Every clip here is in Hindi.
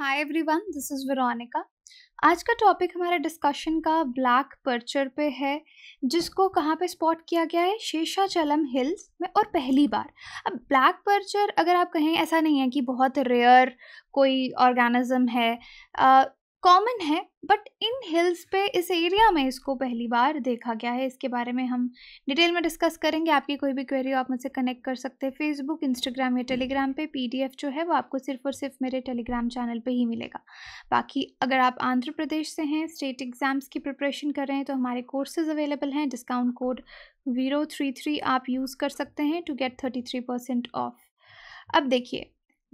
Hi everyone this is Veronica आज का टॉपिक हमारा डिस्कशन का ब्लैक पर्चर पे है जिसको कहाँ पे स्पॉट किया गया है शेषाचलम हिल्स में और पहली बार अब ब्लैक पर्चर अगर आप कहें ऐसा नहीं है कि बहुत रेयर कोई ऑर्गेनिज्म है कॉमन है बट इन हिल्स पे इस एरिया में इसको पहली बार देखा गया है इसके बारे में हम डिटेल में डिस्कस करेंगे आपकी कोई भी क्वेरी हो आप मुझसे कनेक्ट कर सकते हैं फेसबुक इंस्टाग्राम या टेलीग्राम पे पीडीएफ जो है वो आपको सिर्फ और सिर्फ मेरे टेलीग्राम चैनल पे ही मिलेगा बाकी अगर आप आंध्र प्रदेश से हैं स्टेट एग्ज़ाम्स की प्रिपरेशन कर रहे हैं तो हमारे कोर्सेज़ अवेलेबल हैं discount code zero three three आप यूज़ कर सकते हैं to get thirty three percent off अब देखिए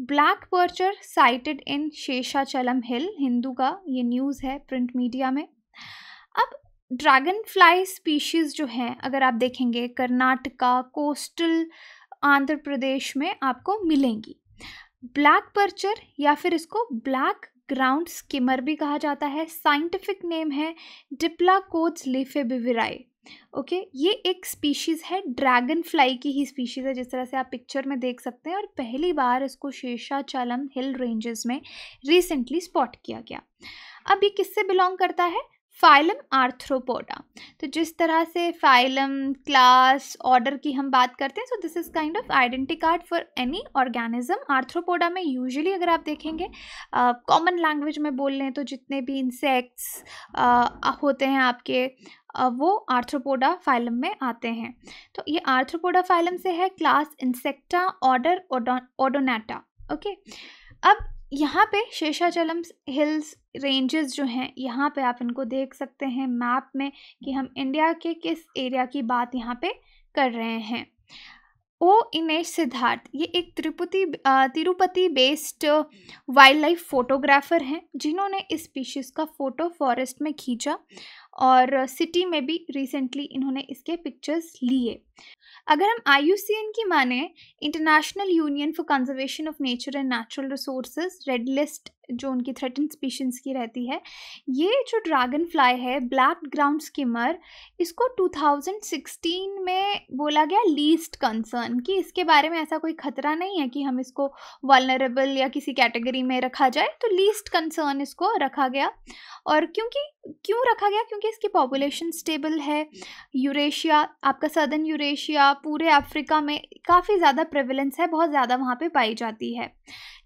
black percher sighted in Seshachalam hill Hindu का ये न्यूज़ है प्रिंट मीडिया में अब ड्रैगन फ्लाई स्पीशीज़ जो हैं अगर आप देखेंगे कर्नाटका कोस्टल आंध्र प्रदेश में आपको मिलेंगी ब्लैक पर्चर या फिर इसको ब्लैक ग्राउंड स्किमर भी कहा जाता है साइंटिफिक नेम है Diplacodes lefebvrii okay okay? ये एक स्पीशीज़ है ड्रैगन फ्लाई की ही स्पीशीज़ है जिस तरह से आप पिक्चर में देख सकते हैं और पहली बार इसको शेषाचालम हिल रेंजेस में रिसेंटली स्पॉट किया गया अब ये किससे बिलोंग करता है फाइलम आर्थ्रोपोडा तो जिस तरह से फाइलम क्लास ऑर्डर की हम बात करते हैं so this is kind of identity card for any organism Arthropoda में यूजुअली अगर आप देखेंगे कॉमन uh, लैंग्वेज में बोल लें तो जितने भी इंसेक्ट्स uh, होते हैं आपके वो आर्थ्रोपोडा फाइलम में आते हैं तो ये आर्थ्रोपोडा फाइलम से है class Insecta order Odonata okay अब यहाँ पे शेषाचलम हिल्स रेंजेस जो हैं यहाँ पे आप इनको देख सकते हैं मैप में कि हम इंडिया के किस एरिया की बात यहाँ पे कर रहे हैं ओ इनेश सिद्धार्थ ये एक Tirupati Tirupati based wild life photographer हैं जिन्होंने इस स्पीशीज़ का फ़ोटो फॉरेस्ट में खींचा और सिटी में भी रिसेंटली इन्होंने इसके पिक्चर्स लिए अगर हम आई की माने international union for conservation of nature and natural resource red list जो उनकी थ्रेटन स्पीशीज की रहती है ये जो ड्रैगन फ्लाई है ब्लैक ग्राउंड स्किमर इसको 2016 में बोला गया लीस्ट कंसर्न कि इसके बारे में ऐसा कोई ख़तरा नहीं है कि हम इसको वालनरेबल या किसी कैटेगरी में रखा जाए तो लीस्ट कंसर्न इसको रखा गया और क्योंकि क्यों रखा गया क्योंकि इसकी पॉपुलेशन स्टेबल है यूरेशिया आपका सदर्न यूरेशिया पूरे अफ्रीका में काफ़ी ज़्यादा प्रेवलेंस है बहुत ज़्यादा वहाँ पे पाई जाती है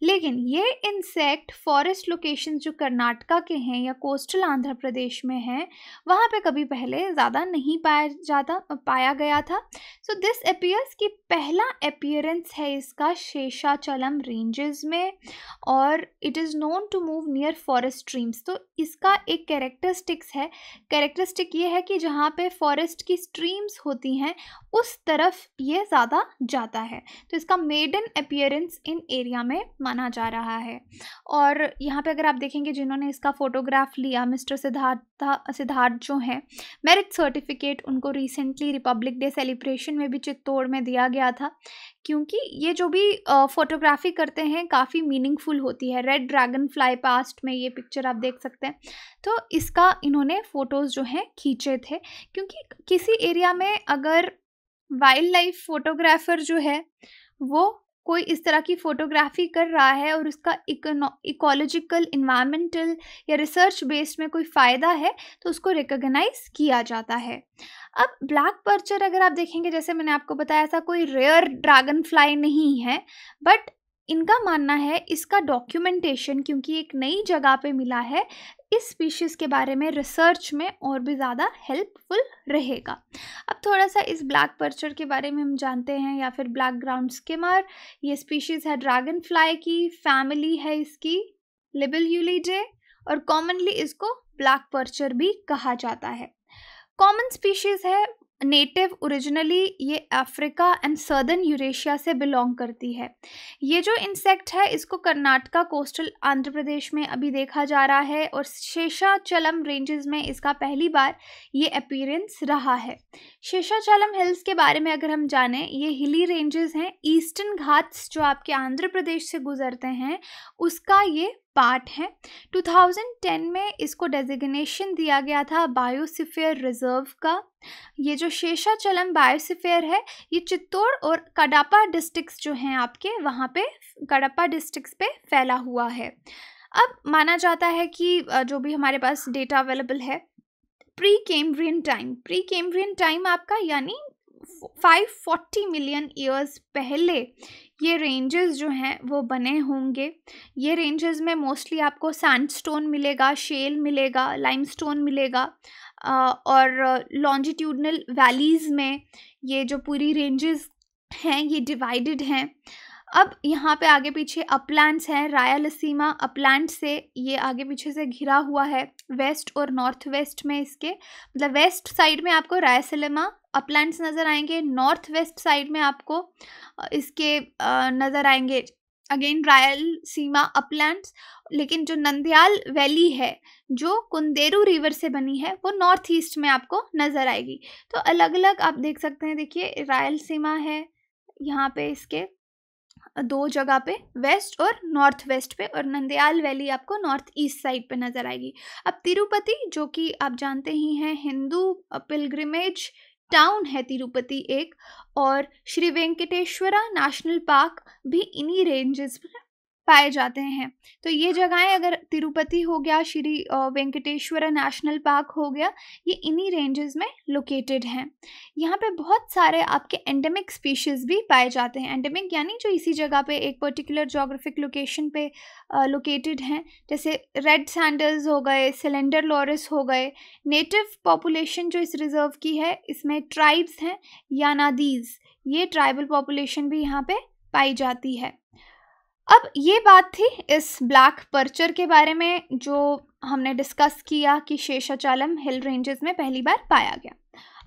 लेकिन ये इंसेक्ट फॉरेस्ट लोकेशन जो कर्नाटका के हैं या कोस्टल आंध्र प्रदेश में हैं वहाँ पे कभी पहले ज़्यादा नहीं पाया जाता पाया गया था सो दिस अपियर्स की पहला अपियरेंस है इसका शेषाचलम रेंजेस में और it is known to move near forest streams तो इसका एक कैरेक्टर कैरेक्टरिस्टिक्स है कैरेक्टरिस्टिक ये है कि जहाँ पे फॉरेस्ट की स्ट्रीम्स होती हैं उस तरफ ये ज़्यादा जाता है तो इसका मेडन अपियरेंस इन एरिया में माना जा रहा है और यहाँ पे अगर आप देखेंगे जिन्होंने इसका फ़ोटोग्राफ लिया मिस्टर सिद्धार्थ सिद्धार्थ जो हैं मेरिट सर्टिफिकेट उनको रिसेंटली रिपब्लिक डे सेलिब्रेशन में भी चित्तौड़ में दिया गया था क्योंकि ये जो भी फोटोग्राफी करते हैं काफ़ी मीनिंगफुल होती है रेड ड्रैगन फ्लाई पास्ट में ये पिक्चर आप देख सकते हैं तो इसका का इन्होंने फ़ोटोज़ जो हैं खींचे थे क्योंकि किसी एरिया में अगर वाइल्ड लाइफ फोटोग्राफ़र जो है वो कोई इस तरह की फ़ोटोग्राफ़ी कर रहा है और उसका इकोलॉजिकल इन्वामेंटल या रिसर्च बेस्ड में कोई फ़ायदा है तो उसको रिकग्नाइज किया जाता है अब ब्लैक पर्चर अगर आप देखेंगे जैसे मैंने आपको बताया था कोई रेयर ड्रैगन फ्लाई नहीं है बट इनका मानना है इसका डॉक्यूमेंटेशन क्योंकि एक नई जगह पे मिला है इस स्पीशीज़ के बारे में रिसर्च में और भी ज़्यादा हेल्पफुल रहेगा अब थोड़ा सा इस ब्लैक पर्चर के बारे में हम जानते हैं या फिर ब्लैक ग्राउंड स्किमर ये स्पीशीज़ है ड्रैगन फ्लाई की फैमिली है इसकी लिबल और कॉमनली इसको ब्लैक पर्चर भी कहा जाता है कॉमन स्पीशीज़ है नेटिव ओरिजिनली ये अफ्रीका एंड सदर्न यूरेशिया से बिलोंग करती है ये जो इंसेक्ट है इसको कर्नाटका कोस्टल आंध्र प्रदेश में अभी देखा जा रहा है और शेषाचलम रेंजेस में इसका पहली बार ये अपीरेंस रहा है शेषाचलम हिल्स के बारे में अगर हम जाने ये हिली रेंजेस हैं ईस्टर्न घाट्स जो आपके आंध्र प्रदेश से गुजरते हैं उसका ये पार्ट हैं 2010 में इसको डेजिग्नेशन दिया गया था बायोसिफेयर रिजर्व का ये जो शेषाचलम बायोसिफेयर है ये चित्तौड़ और कडापा डिस्ट्रिक्स जो हैं आपके वहाँ पे कडापा डिस्ट्रिक्स पे फैला हुआ है अब माना जाता है कि जो भी हमारे पास डेटा अवेलेबल है precambrian time precambrian time आपका यानी फ़ाइव फोर्टी मिलियन ईयर्स पहले ये रेंजेस जो हैं वो बने होंगे ये रेंजेस में मोस्टली आपको सैंडस्टोन मिलेगा शेल मिलेगा लाइमस्टोन मिलेगा और लॉन्जिट्यूडनल वैलीज़ में ये जो पूरी रेंजेस हैं ये डिवाइडेड हैं अब यहाँ पे आगे पीछे अपलैंड्स हैं रायलसीमा अपलैंड से ये आगे पीछे से घिरा हुआ है वेस्ट और नॉर्थ वेस्ट में इसके मतलब वेस्ट साइड में आपको रायसलेमा अपलैंड नज़र आएंगे नॉर्थ वेस्ट साइड में आपको इसके नज़र आएंगे अगेन रायल सीमा अपलैंड लेकिन जो नंदयाल वैली है जो कुंदेरू रिवर से बनी है वो नॉर्थ ईस्ट में आपको नज़र आएगी तो अलग अलग आप देख सकते हैं देखिए रायल सीमा है यहाँ पे इसके दो जगह पे वेस्ट और नॉर्थ वेस्ट पे और नंदयाल वैली आपको नॉर्थ ईस्ट साइड पे नज़र आएगी अब तिरुपति जो कि आप जानते ही हैं हिंदू पिलग्रिमेज टाउन है तिरुपति एक और श्री वेंकटेश्वरा नेशनल पार्क भी इन्हीं रेंजेस में पाए जाते हैं तो ये जगहें अगर तिरुपति हो गया श्री वेंकटेश्वर नेशनल पार्क हो गया ये इन्हीं रेंजेस में लोकेटेड हैं यहाँ पे बहुत सारे आपके एंडेमिक स्पीशीज़ भी पाए जाते हैं एंडेमिक यानी जो इसी जगह पे एक पर्टिकुलर जोग्राफिक लोकेशन पे लोकेटेड हैं जैसे रेड सैंडल्स हो गए सिलेंडर लॉरिस हो गए नेटिव पॉपुलेशन जो इस रिज़र्व की है इसमें ट्राइब्स हैं यानादीज़ ये ट्राइबल पॉपुलेशन भी यहाँ पर पाई जाती है अब ये बात थी इस ब्लैक पर्चर के बारे में जो हमने डिस्कस किया कि शेषाचालम हिल रेंजेस में पहली बार पाया गया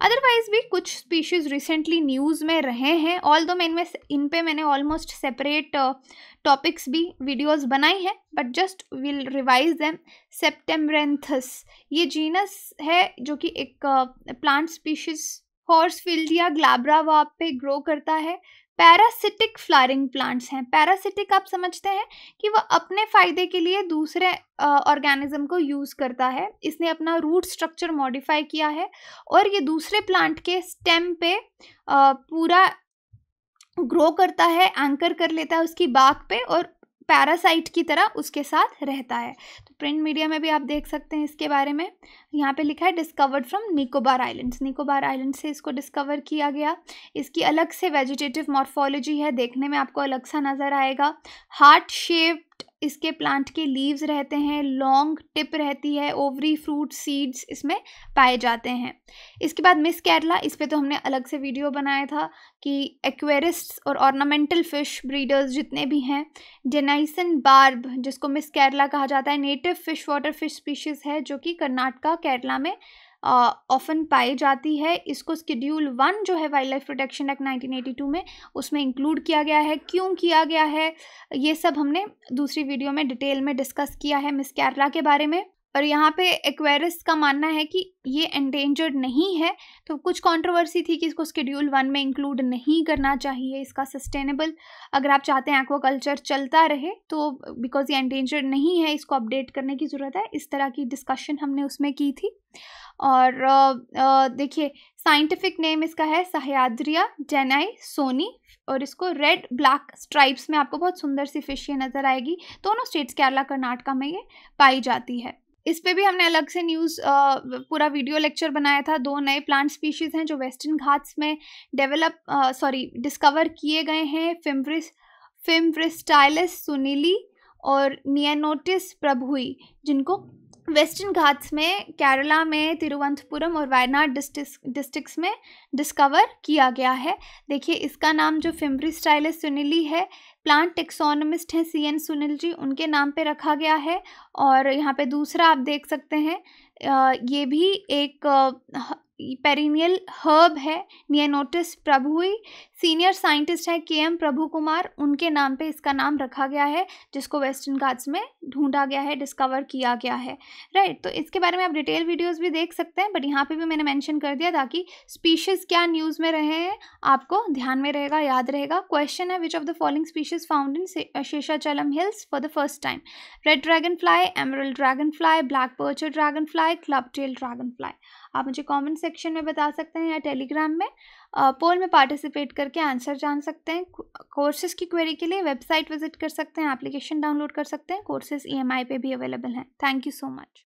अदरवाइज भी कुछ स्पीशीज़ रिसेंटली न्यूज़ में रहे हैं ऑल दो मैं इनमें इन पे मैंने ऑलमोस्ट सेपरेट टॉपिक्स भी वीडियोस बनाई हैं but just will revise them सेप्टेम्बरेंथस ये जीनस है जो कि एक प्लांट स्पीशीज़ हॉर्स फील्ड या ग्लाब्रा वाप पे ग्रो करता है पैरासिटिक फ्लारिंग प्लांट्स हैं पैरासिटिक आप समझते हैं कि वह अपने फ़ायदे के लिए दूसरे ऑर्गेनिज्म को यूज़ करता है इसने अपना रूट स्ट्रक्चर मॉडिफाई किया है और ये दूसरे प्लांट के स्टेम पे आ, पूरा ग्रो करता है एंकर कर लेता है उसकी बाग पे और पैरासाइट की तरह उसके साथ रहता है तो प्रिंट मीडिया में भी आप देख सकते हैं इसके बारे में यहाँ पे लिखा है discovered from Nicobar islands Nicobar island से इसको डिस्कवर किया गया इसकी अलग से वेजिटेटिव मॉर्फोलॉजी है देखने में आपको अलग सा नज़र आएगा हार्ट शेप इसके प्लांट के लीव्स रहते हैं लॉन्ग टिप रहती है ओवरी फ्रूट सीड्स इसमें पाए जाते हैं इसके बाद मिस केरला इस पर तो हमने अलग से वीडियो बनाया था कि एक्वेरिस्ट्स और ऑर्नामेंटल फिश ब्रीडर्स जितने भी हैं डेनाइसन बार्ब जिसको मिस केरला कहा जाता है native fish water fish species है जो कि कर्नाटका केरला में ऑफन पाई जाती है इसको स्कीड्यूल वन जो है वाइल्ड लाइफ प्रोटेक्शन एक्ट 1982 में उसमें इंक्लूड किया गया है क्यों किया गया है ये सब हमने दूसरी वीडियो में डिटेल में डिस्कस किया है मिस केरला के बारे में और यहाँ पे एक्वेरिस का मानना है कि ये एंडेंजर्ड नहीं है तो कुछ कंट्रोवर्सी थी कि इसको स्कड्यूल वन में इंक्लूड नहीं करना चाहिए इसका सस्टेनेबल अगर आप चाहते हैं एक्वाकल्चर चलता रहे तो बिकॉज ये एंडेंजर्ड नहीं है इसको अपडेट करने की ज़रूरत है इस तरह की डिस्कशन हमने उसमें की थी और देखिए साइंटिफिक नेम इसका है सहयाद्रिया डेनाई सोनी और इसको रेड ब्लैक स्ट्राइप्स में आपको बहुत सुंदर सी फिश ये नज़र आएगी दोनों स्टेट्स केरला कर्नाटका में ये पाई जाती है इस पे भी हमने अलग से न्यूज़ पूरा वीडियो लेक्चर बनाया था दो नए प्लांट स्पीशीज़ हैं जो वेस्टर्न घाट्स में डेवलप सॉरी डिस्कवर किए गए हैं फिम्ब्रिस फिम्ब्रिस्टाइलस सुनीली और प्रभु प्रभुई जिनको वेस्टर्न घाट्स में केरला में तिरुवंतपुरम और वायनाड डिस्ट्रिक्स में डिस्कवर किया गया है देखिए इसका नाम जो फिम्ब्री स्टाइलिस सुनीली है प्लांट टेक्सोनमिस्ट हैं सी एन सुनील जी उनके नाम पे रखा गया है और यहाँ पे दूसरा आप देख सकते हैं ये भी एक पेरिनियल हर्ब है नियनोटिस प्रभुई सीनियर साइंटिस्ट है के एम प्रभु कुमार उनके नाम पे इसका नाम रखा गया है जिसको वेस्टर्न घाट्स में ढूंढा गया है डिस्कवर किया गया है राइट तो इसके बारे में आप डिटेल वीडियोस भी देख सकते हैं बट यहाँ पे भी मैंने मेंशन कर दिया ताकि स्पीशीज़ क्या न्यूज़ में रहे हैं आपको ध्यान में रहेगा याद रहेगा क्वेश्चन है which of the following species found in Seshachalam hills for the first time red dragon fly emerald dragon fly black percher dragon fly club tail dragon fly आप मुझे कॉमेंट सेक्शन में बता सकते हैं या टेलीग्राम में पोल में पार्टिसिपेट करके आंसर जान सकते हैं कोर्सेज की क्वेरी के लिए वेबसाइट विजिट कर सकते हैं एप्लीकेशन डाउनलोड कर सकते हैं कोर्सेज ई e पे भी अवेलेबल हैं थैंक यू सो मच